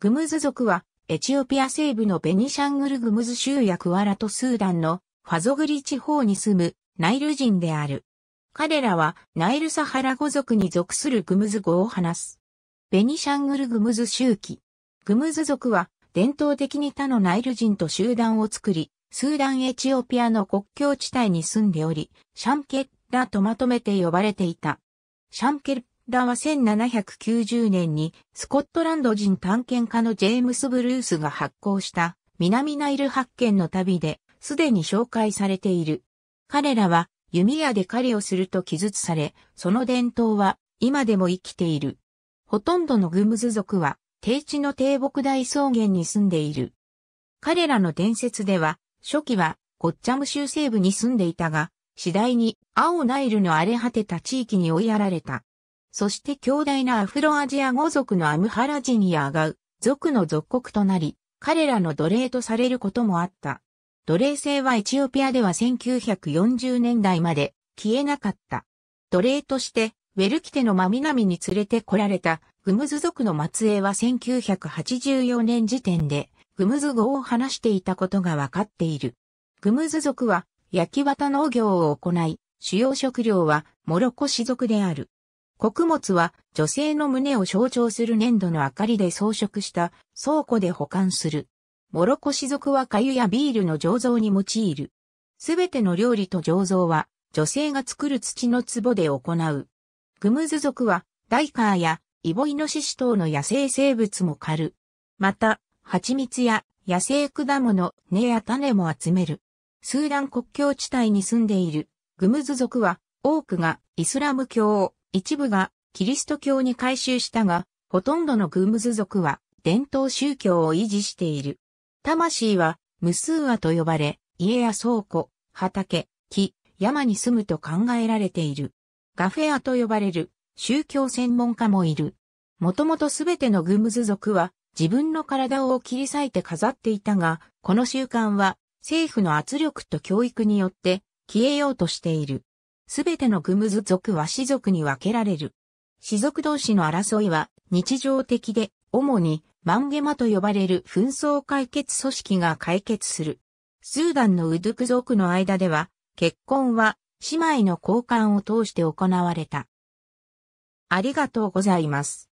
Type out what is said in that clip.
グムズ族は、エチオピア西部のベニシャングルグムズ州やクワラとスーダンのファゾグリ地方に住むナイル人である。彼らはナイルサハラ語族に属するグムズ語を話す。ベニシャングルグムズ周期。グムズ族は伝統的に他のナイル人と集団を作り、スーダンエチオピアの国境地帯に住んでおり、シャンケッラとまとめて呼ばれていた。シャンケッらは1790年にスコットランド人探検家のジェームス・ブルースが発行した南ナイル発見の旅ですでに紹介されている。彼らは弓矢で狩りをすると記述され、その伝統は今でも生きている。ほとんどのグムズ族は低地の低木大草原に住んでいる。彼らの伝説では、初期はゴッチャム州西部に住んでいたが、次第に青ナイルの荒れ果てた地域に追いやられた。そして強大なアフロアジア語族のアムハラ人やアガウ族の属国となり、彼らの奴隷とされることもあった。奴隷制はエチオピアでは1940年代まで消えなかった。奴隷として、ウェルキテの真南に連れて来られたグムズ族の末裔は1984年時点でグムズ語を話していたことがわかっている。グムズ族は焼き綿農業を行い、主要食料はモロコシ族である。穀物は女性の胸を象徴する粘土の明かりで装飾した倉庫で保管する。モロコシ族は粥やビールの醸造に用いる。すべての料理と醸造は女性が作る土の壺で行う。グムズ族はダイカーやイボイノシシ等の野生生物も狩る。また、蜂蜜や野生果物、根や種も集める。スーダン国境地帯に住んでいるグムズ族は多くがイスラム教を一部がキリスト教に改宗したが、ほとんどのグムズ族は伝統宗教を維持している。魂は無数話と呼ばれ、家や倉庫、畑、木、山に住むと考えられている。ガフェアと呼ばれる宗教専門家もいる。もともとすべてのグムズ族は自分の体を切り裂いて飾っていたが、この習慣は政府の圧力と教育によって消えようとしている。すべてのグムズ族は氏族に分けられる。氏族同士の争いは日常的で、主にマンゲマと呼ばれる紛争解決組織が解決する。スーダンのウドゥク族の間では、結婚は姉妹の交換を通して行われた。ありがとうございます。